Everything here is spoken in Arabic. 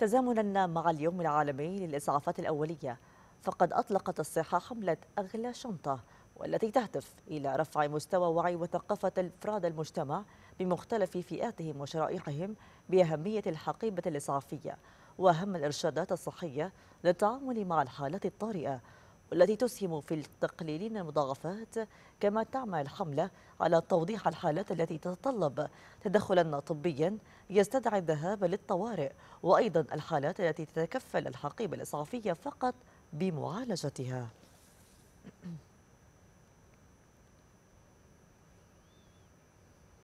تزامنا مع اليوم العالمي للإسعافات الأولية فقد أطلقت الصحة حملة أغلى شنطة والتي تهدف إلى رفع مستوى وعي وثقافة أفراد المجتمع بمختلف فئاتهم وشرائحهم بأهمية الحقيبة الإسعافية وأهم الإرشادات الصحية للتعامل مع الحالات الطارئة والتي تسهم في التقليل من المضاعفات كما تعمل الحملة على توضيح الحالات التي تتطلب تدخلا طبيا يستدعي الذهاب للطوارئ وأيضا الحالات التي تتكفل الحقيبة الإسعافية فقط بمعالجتها